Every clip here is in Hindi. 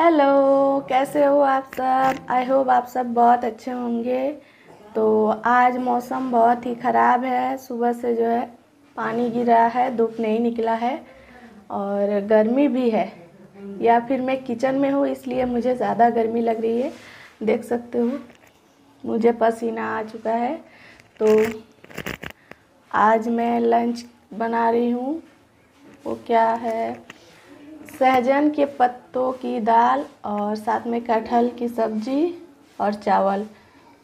हेलो कैसे हो आप सब आई होप आप सब बहुत अच्छे होंगे तो आज मौसम बहुत ही ख़राब है सुबह से जो है पानी गिर रहा है धूप नहीं निकला है और गर्मी भी है या फिर मैं किचन में हूँ इसलिए मुझे ज़्यादा गर्मी लग रही है देख सकते हो मुझे पसीना आ चुका है तो आज मैं लंच बना रही हूँ वो क्या है सहजन के पत्तों की दाल और साथ में कटहल की सब्जी और चावल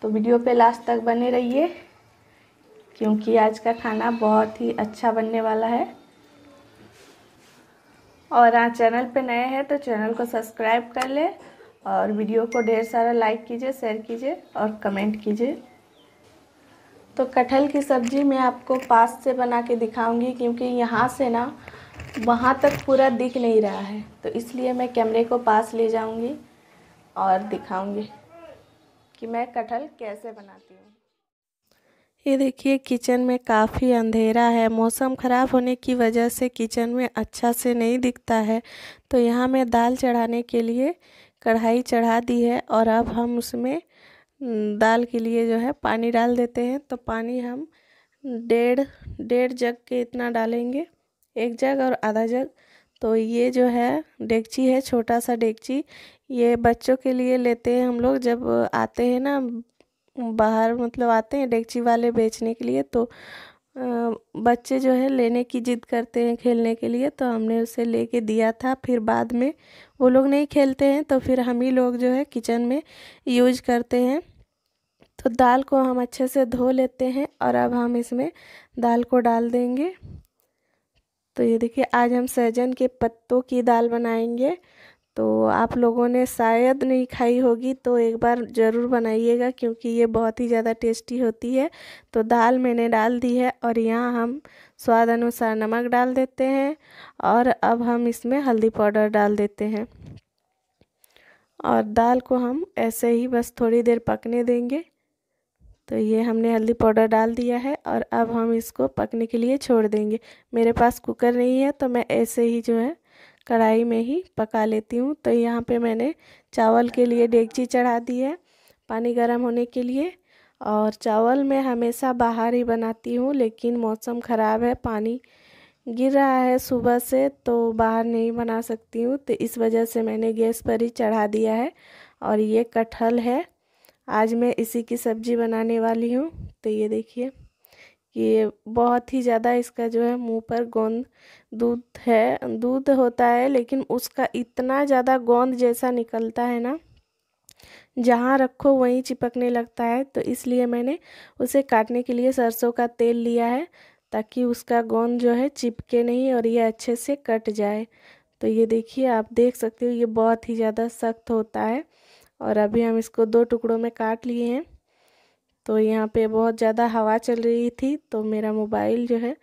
तो वीडियो पे लास्ट तक बने रहिए क्योंकि आज का खाना बहुत ही अच्छा बनने वाला है और हाँ चैनल पे नए हैं तो चैनल को सब्सक्राइब कर ले और वीडियो को ढेर सारा लाइक कीजिए शेयर कीजिए और कमेंट कीजिए तो कटहल की सब्ज़ी मैं आपको पास से बना के दिखाऊंगी क्योंकि यहाँ से ना वहाँ तक पूरा दिख नहीं रहा है तो इसलिए मैं कैमरे को पास ले जाऊँगी और दिखाऊँगी कि मैं कटहल कैसे बनाती हूँ ये देखिए किचन में काफ़ी अंधेरा है मौसम ख़राब होने की वजह से किचन में अच्छा से नहीं दिखता है तो यहाँ मैं दाल चढ़ाने के लिए कढ़ाई चढ़ा दी है और अब हम उसमें दाल के लिए जो है पानी डाल देते हैं तो पानी हम डेढ़ डेढ़ जग के इतना डालेंगे एक जग और आधा जग तो ये जो है डेगची है छोटा सा डेगची ये बच्चों के लिए लेते हैं हम लोग जब आते हैं ना बाहर मतलब आते हैं डेगची वाले बेचने के लिए तो बच्चे जो है लेने की जिद करते हैं खेलने के लिए तो हमने उसे लेके दिया था फिर बाद में वो लोग नहीं खेलते हैं तो फिर हम ही लोग जो है किचन में यूज करते हैं तो दाल को हम अच्छे से धो लेते हैं और अब हम इसमें दाल को डाल देंगे तो ये देखिए आज हम सहजन के पत्तों की दाल बनाएंगे तो आप लोगों ने शायद नहीं खाई होगी तो एक बार ज़रूर बनाइएगा क्योंकि ये बहुत ही ज़्यादा टेस्टी होती है तो दाल मैंने डाल दी है और यहाँ हम स्वाद अनुसार नमक डाल देते हैं और अब हम इसमें हल्दी पाउडर डाल देते हैं और दाल को हम ऐसे ही बस थोड़ी देर पकने देंगे तो ये हमने हल्दी पाउडर डाल दिया है और अब हम इसको पकने के लिए छोड़ देंगे मेरे पास कुकर नहीं है तो मैं ऐसे ही जो है कढ़ाई में ही पका लेती हूँ तो यहाँ पे मैंने चावल के लिए डेगची चढ़ा दी है पानी गर्म होने के लिए और चावल मैं हमेशा बाहर ही बनाती हूँ लेकिन मौसम ख़राब है पानी गिर रहा है सुबह से तो बाहर नहीं बना सकती हूँ तो इस वजह से मैंने गैस पर ही चढ़ा दिया है और ये कटहल है आज मैं इसी की सब्ज़ी बनाने वाली हूँ तो ये देखिए ये बहुत ही ज़्यादा इसका जो है मुंह पर गोंद दूध है दूध होता है लेकिन उसका इतना ज़्यादा गोंद जैसा निकलता है ना जहाँ रखो वहीं चिपकने लगता है तो इसलिए मैंने उसे काटने के लिए सरसों का तेल लिया है ताकि उसका गोंद जो है चिपके नहीं और ये अच्छे से कट जाए तो ये देखिए आप देख सकते हो ये बहुत ही ज़्यादा सख्त होता है और अभी हम इसको दो टुकड़ों में काट लिए हैं तो यहाँ पे बहुत ज़्यादा हवा चल रही थी तो मेरा मोबाइल जो है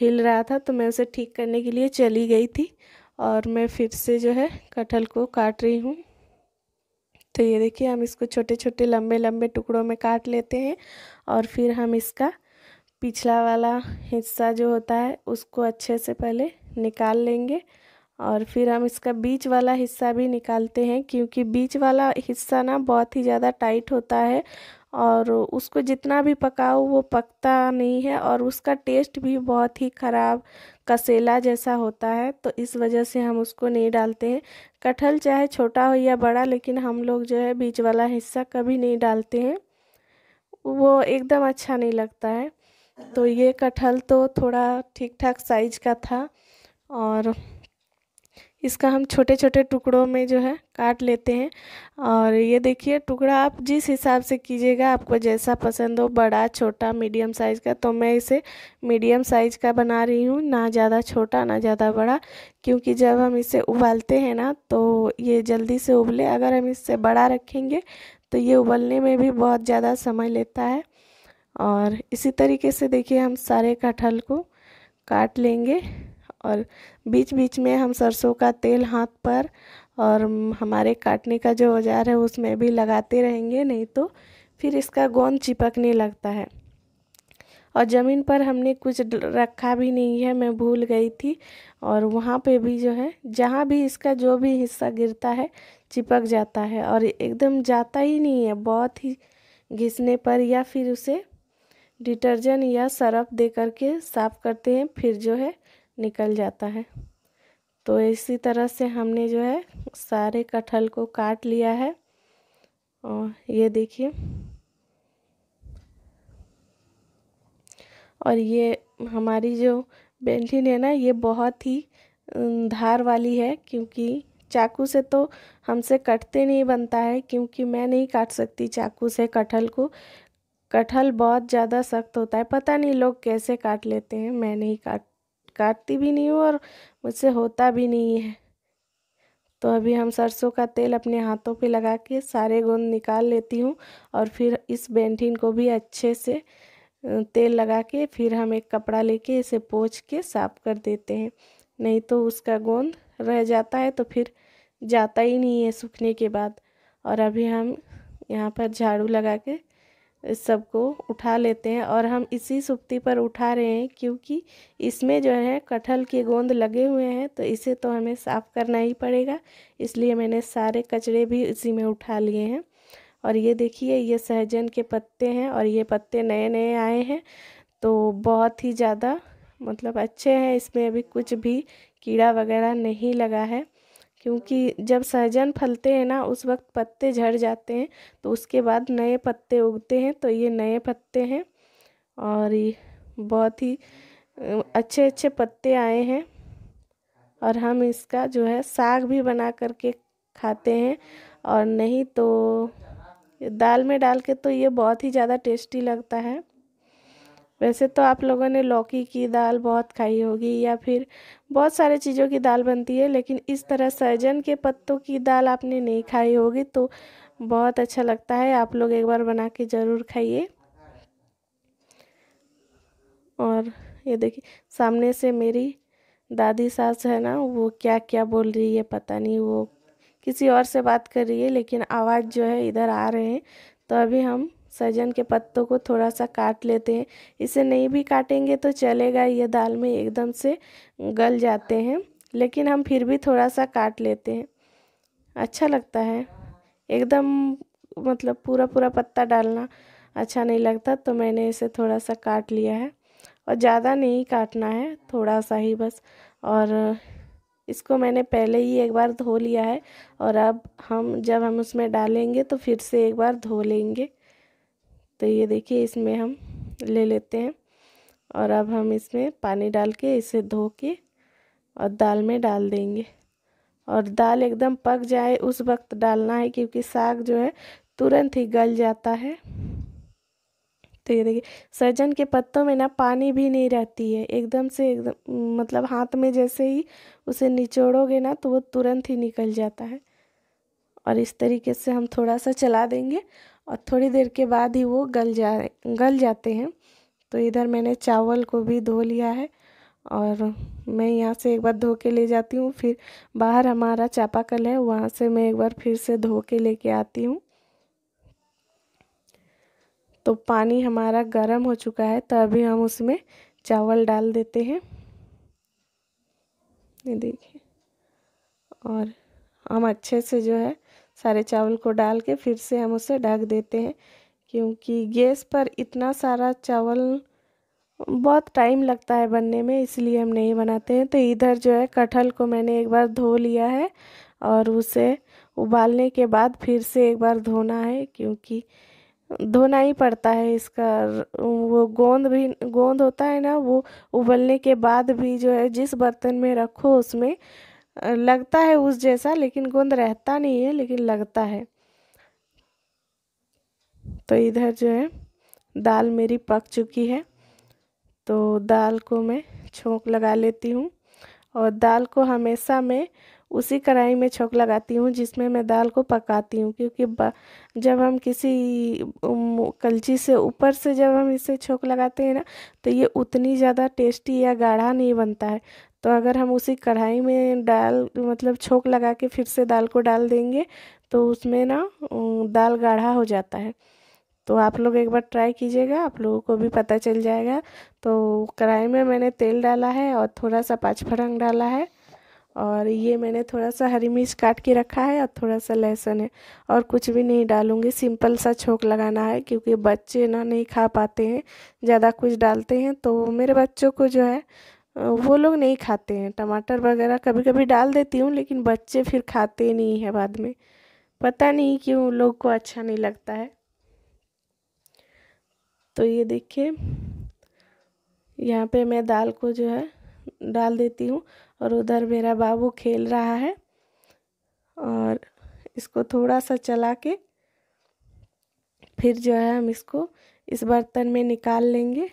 हिल रहा था तो मैं उसे ठीक करने के लिए चली गई थी और मैं फिर से जो है कटहल को काट रही हूँ तो ये देखिए हम इसको छोटे छोटे लंबे लंबे टुकड़ों में काट लेते हैं और फिर हम इसका पिछला वाला हिस्सा जो होता है उसको अच्छे से पहले निकाल लेंगे और फिर हम इसका बीच वाला हिस्सा भी निकालते हैं क्योंकि बीच वाला हिस्सा ना बहुत ही ज़्यादा टाइट होता है और उसको जितना भी पकाओ वो पकता नहीं है और उसका टेस्ट भी बहुत ही ख़राब कसेला जैसा होता है तो इस वजह से हम उसको नहीं डालते हैं कटहल चाहे छोटा हो या बड़ा लेकिन हम लोग जो है बीच वाला हिस्सा कभी नहीं डालते हैं वो एकदम अच्छा नहीं लगता है तो ये कटहल तो थोड़ा ठीक ठाक साइज का था और इसका हम छोटे छोटे टुकड़ों में जो है काट लेते हैं और ये देखिए टुकड़ा आप जिस हिसाब से कीजिएगा आपको जैसा पसंद हो बड़ा छोटा मीडियम साइज़ का तो मैं इसे मीडियम साइज़ का बना रही हूँ ना ज़्यादा छोटा ना ज़्यादा बड़ा क्योंकि जब हम इसे उबालते हैं ना तो ये जल्दी से उबले अगर हम इससे बड़ा रखेंगे तो ये उबलने में भी बहुत ज़्यादा समय लेता है और इसी तरीके से देखिए हम सारे कटहल को काट लेंगे और बीच बीच में हम सरसों का तेल हाथ पर और हमारे काटने का जो औजार है उसमें भी लगाते रहेंगे नहीं तो फिर इसका गोंद चिपकने लगता है और ज़मीन पर हमने कुछ रखा भी नहीं है मैं भूल गई थी और वहाँ पे भी जो है जहाँ भी इसका जो भी हिस्सा गिरता है चिपक जाता है और एकदम जाता ही नहीं है बहुत ही घिसने पर या फिर उसे डिटर्जेंट या सरफ दे करके साफ़ करते हैं फिर जो है निकल जाता है तो इसी तरह से हमने जो है सारे कटहल को काट लिया है और ये देखिए और ये हमारी जो बेंठिन है ना ये बहुत ही धार वाली है क्योंकि चाकू से तो हमसे कटते नहीं बनता है क्योंकि मैं नहीं काट सकती चाकू से कटहल को कटहल बहुत ज़्यादा सख्त होता है पता नहीं लोग कैसे काट लेते हैं मैं नहीं काट काटती भी नहीं हूँ और मुझसे होता भी नहीं है तो अभी हम सरसों का तेल अपने हाथों पे लगा के सारे गोंद निकाल लेती हूँ और फिर इस बेंटिन को भी अच्छे से तेल लगा के फिर हम एक कपड़ा लेके इसे पोछ के साफ कर देते हैं नहीं तो उसका गोंद रह जाता है तो फिर जाता ही नहीं है सूखने के बाद और अभी हम यहाँ पर झाड़ू लगा के इस सबको उठा लेते हैं और हम इसी सुप्ती पर उठा रहे हैं क्योंकि इसमें जो है कटहल के गोंद लगे हुए हैं तो इसे तो हमें साफ़ करना ही पड़ेगा इसलिए मैंने सारे कचरे भी इसी में उठा लिए हैं और ये देखिए ये सहजन के पत्ते हैं और ये पत्ते नए नए आए हैं तो बहुत ही ज़्यादा मतलब अच्छे हैं इसमें अभी कुछ भी कीड़ा वगैरह नहीं लगा है क्योंकि जब सहजन फलते हैं ना उस वक्त पत्ते झड़ जाते हैं तो उसके बाद नए पत्ते उगते हैं तो ये नए पत्ते हैं और ये बहुत ही अच्छे अच्छे पत्ते आए हैं और हम इसका जो है साग भी बना करके खाते हैं और नहीं तो दाल में डाल के तो ये बहुत ही ज़्यादा टेस्टी लगता है वैसे तो आप लोगों ने लौकी की दाल बहुत खाई होगी या फिर बहुत सारे चीज़ों की दाल बनती है लेकिन इस तरह सहजन के पत्तों की दाल आपने नहीं खाई होगी तो बहुत अच्छा लगता है आप लोग एक बार बना के ज़रूर खाइए और ये देखिए सामने से मेरी दादी सास है ना वो क्या क्या बोल रही है पता नहीं वो किसी और से बात कर रही है लेकिन आवाज़ जो है इधर आ रहे हैं तो अभी हम सजन के पत्तों को थोड़ा सा काट लेते हैं इसे नहीं भी काटेंगे तो चलेगा ये दाल में एकदम से गल जाते हैं लेकिन हम फिर भी थोड़ा सा काट लेते हैं अच्छा लगता है एकदम मतलब पूरा पूरा पत्ता डालना अच्छा नहीं लगता तो मैंने इसे थोड़ा सा काट लिया है और ज़्यादा नहीं काटना है थोड़ा सा ही बस और इसको मैंने पहले ही एक बार धो लिया है और अब हम जब हम उसमें डालेंगे तो फिर से एक बार धो लेंगे तो ये देखिए इसमें हम ले लेते हैं और अब हम इसमें पानी डाल के इसे धो के और दाल में डाल देंगे और दाल एकदम पक जाए उस वक्त डालना है क्योंकि साग जो है तुरंत ही गल जाता है तो ये देखिए सजन के पत्तों में ना पानी भी नहीं रहती है एकदम से एकदम मतलब हाथ में जैसे ही उसे निचोड़ोगे ना तो वो तुरंत ही निकल जाता है और इस तरीके से हम थोड़ा सा चला देंगे और थोड़ी देर के बाद ही वो गल जा गल जाते हैं तो इधर मैंने चावल को भी धो लिया है और मैं यहाँ से एक बार धो के ले जाती हूँ फिर बाहर हमारा चापाकल है वहाँ से मैं एक बार फिर से धो के लेके आती हूँ तो पानी हमारा गर्म हो चुका है तो अभी हम उसमें चावल डाल देते हैं ये देखिए और हम अच्छे से जो है सारे चावल को डाल के फिर से हम उसे ढक देते हैं क्योंकि गैस पर इतना सारा चावल बहुत टाइम लगता है बनने में इसलिए हम नहीं बनाते हैं तो इधर जो है कटहल को मैंने एक बार धो लिया है और उसे उबालने के बाद फिर से एक बार धोना है क्योंकि धोना ही पड़ता है इसका वो गोंद भी गोंद होता है ना वो उबलने के बाद भी जो है जिस बर्तन में रखो उसमें लगता है उस जैसा लेकिन गोंद रहता नहीं है लेकिन लगता है तो इधर जो है दाल मेरी पक चुकी है तो दाल को मैं छोंक लगा लेती हूँ और दाल को हमेशा मैं उसी कढ़ाई में छोंक लगाती हूँ जिसमें मैं दाल को पकाती हूँ क्योंकि जब हम किसी कलची से ऊपर से जब हम इसे छोंक लगाते हैं ना तो ये उतनी ज़्यादा टेस्टी या गाढ़ा नहीं बनता है तो अगर हम उसी कढ़ाई में डाल मतलब छोंक लगा के फिर से दाल को डाल देंगे तो उसमें ना दाल गाढ़ा हो जाता है तो आप लोग एक बार ट्राई कीजिएगा आप लोगों को भी पता चल जाएगा तो कढ़ाई में मैंने तेल डाला है और थोड़ा सा फरंग डाला है और ये मैंने थोड़ा सा हरी मिर्च काट के रखा है और थोड़ा सा लहसुन है और कुछ भी नहीं डालूँगी सिंपल सा छोंक लगाना है क्योंकि बच्चे ना नहीं खा पाते हैं ज़्यादा कुछ डालते हैं तो मेरे बच्चों को जो है वो लोग नहीं खाते हैं टमाटर वगैरह कभी कभी डाल देती हूँ लेकिन बच्चे फिर खाते नहीं है बाद में पता नहीं क्यों उन लोग को अच्छा नहीं लगता है तो ये देखिए यहाँ पे मैं दाल को जो है डाल देती हूँ और उधर मेरा बाबू खेल रहा है और इसको थोड़ा सा चला के फिर जो है हम इसको इस बर्तन में निकाल लेंगे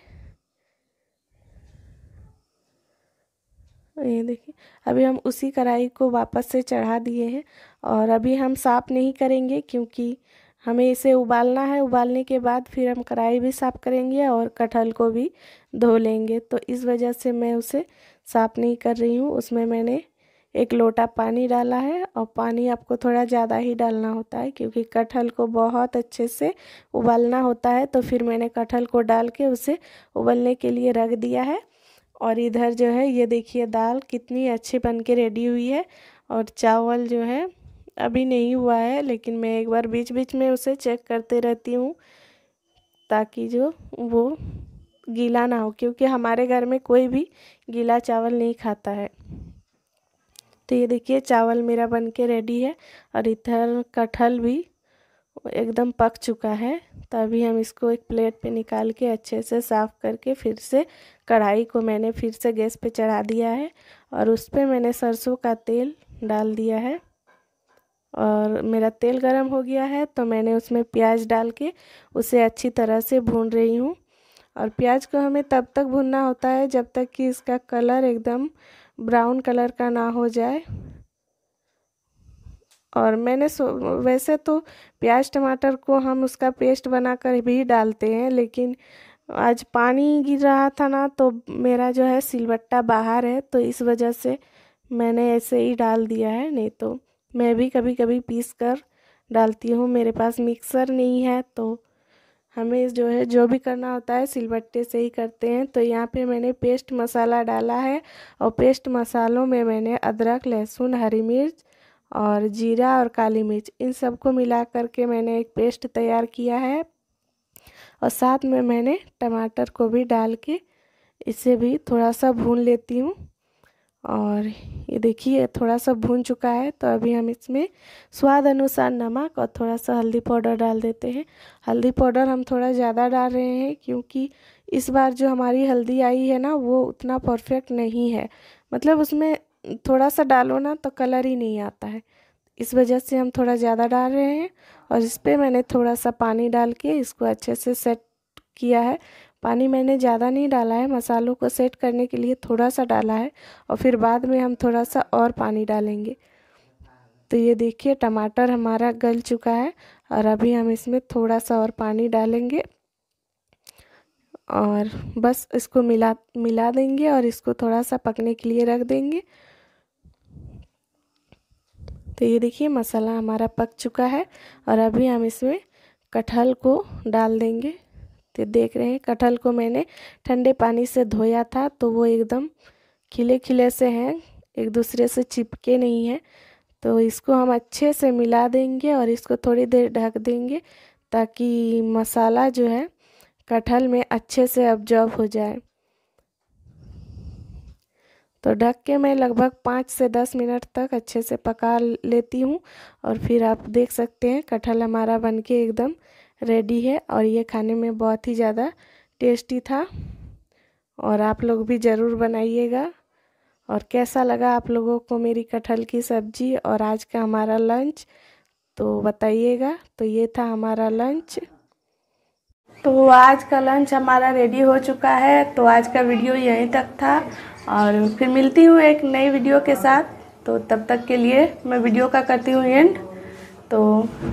ये देखिए अभी हम उसी कढ़ाई को वापस से चढ़ा दिए हैं और अभी हम साफ़ नहीं करेंगे क्योंकि हमें इसे उबालना है उबालने के बाद फिर हम कढ़ाई भी साफ़ करेंगे और कटहल को भी धो लेंगे तो इस वजह से मैं उसे साफ़ नहीं कर रही हूँ उसमें मैंने एक लोटा पानी डाला है और पानी आपको थोड़ा ज़्यादा ही डालना होता है क्योंकि कटहल को बहुत अच्छे से उबालना होता है तो फिर मैंने कटहल को डाल के उसे उबलने के लिए रख दिया है और इधर जो है ये देखिए दाल कितनी अच्छी बन के रेडी हुई है और चावल जो है अभी नहीं हुआ है लेकिन मैं एक बार बीच बीच में उसे चेक करते रहती हूँ ताकि जो वो गीला ना हो क्योंकि हमारे घर में कोई भी गीला चावल नहीं खाता है तो ये देखिए चावल मेरा बन के रेडी है और इधर कटहल भी एकदम पक चुका है तभी हम इसको एक प्लेट पे निकाल के अच्छे से साफ़ करके फिर से कढ़ाई को मैंने फिर से गैस पे चढ़ा दिया है और उस पर मैंने सरसों का तेल डाल दिया है और मेरा तेल गरम हो गया है तो मैंने उसमें प्याज डाल के उसे अच्छी तरह से भून रही हूँ और प्याज को हमें तब तक भूनना होता है जब तक कि इसका कलर एकदम ब्राउन कलर का ना हो जाए और मैंने सो वैसे तो प्याज टमाटर को हम उसका पेस्ट बनाकर भी डालते हैं लेकिन आज पानी गिर रहा था ना तो मेरा जो है सिलबट्टा बाहर है तो इस वजह से मैंने ऐसे ही डाल दिया है नहीं तो मैं भी कभी कभी पीस कर डालती हूँ मेरे पास मिक्सर नहीं है तो हमें जो है जो भी करना होता है सिलबट्टे से ही करते हैं तो यहाँ पे मैंने पेस्ट मसाला डाला है और पेस्ट मसालों में मैंने अदरक लहसुन हरी मिर्च और जीरा और काली मिर्च इन सबको मिला करके मैंने एक पेस्ट तैयार किया है और साथ में मैंने टमाटर को भी डाल के इसे भी थोड़ा सा भून लेती हूँ और ये देखिए थोड़ा सा भून चुका है तो अभी हम इसमें स्वाद अनुसार नमक और थोड़ा सा हल्दी पाउडर डाल देते हैं हल्दी पाउडर हम थोड़ा ज़्यादा डाल रहे हैं क्योंकि इस बार जो हमारी हल्दी आई है ना वो उतना परफेक्ट नहीं है मतलब उसमें थोड़ा सा डालो ना तो कलर ही नहीं आता है इस वजह से हम थोड़ा ज़्यादा डाल रहे हैं और इस पर मैंने थोड़ा सा पानी डाल के इसको अच्छे से सेट किया है पानी मैंने ज़्यादा नहीं डाला है मसालों को सेट करने के लिए थोड़ा सा डाला है और फिर बाद में हम थोड़ा सा और पानी डालेंगे तो ये देखिए टमाटर हमारा गल चुका है और अभी हम इसमें थोड़ा सा और पानी डालेंगे और बस इसको मिला मिला देंगे और इसको थोड़ा सा पकने के लिए रख देंगे तो ये देखिए मसाला हमारा पक चुका है और अभी हम इसमें कटहल को डाल देंगे तो देख रहे हैं कटहल को मैंने ठंडे पानी से धोया था तो वो एकदम खिले खिले से हैं एक दूसरे से चिपके नहीं हैं तो इसको हम अच्छे से मिला देंगे और इसको थोड़ी देर ढक देंगे ताकि मसाला जो है कटहल में अच्छे से ऑब्जॉर्व हो जाए तो ढक के मैं लगभग पाँच से दस मिनट तक अच्छे से पका लेती हूँ और फिर आप देख सकते हैं कटहल हमारा बन के एकदम रेडी है और ये खाने में बहुत ही ज़्यादा टेस्टी था और आप लोग भी ज़रूर बनाइएगा और कैसा लगा आप लोगों को मेरी कटहल की सब्ज़ी और आज का हमारा लंच तो बताइएगा तो ये था हमारा लंच तो आज का लंच हमारा रेडी हो चुका है तो आज का वीडियो यहीं तक था और फिर मिलती हूँ एक नई वीडियो के साथ तो तब तक के लिए मैं वीडियो का करती हूँ एंड तो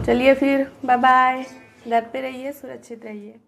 चलिए फिर बाय बाय घर पे रहिए सुरक्षित रहिए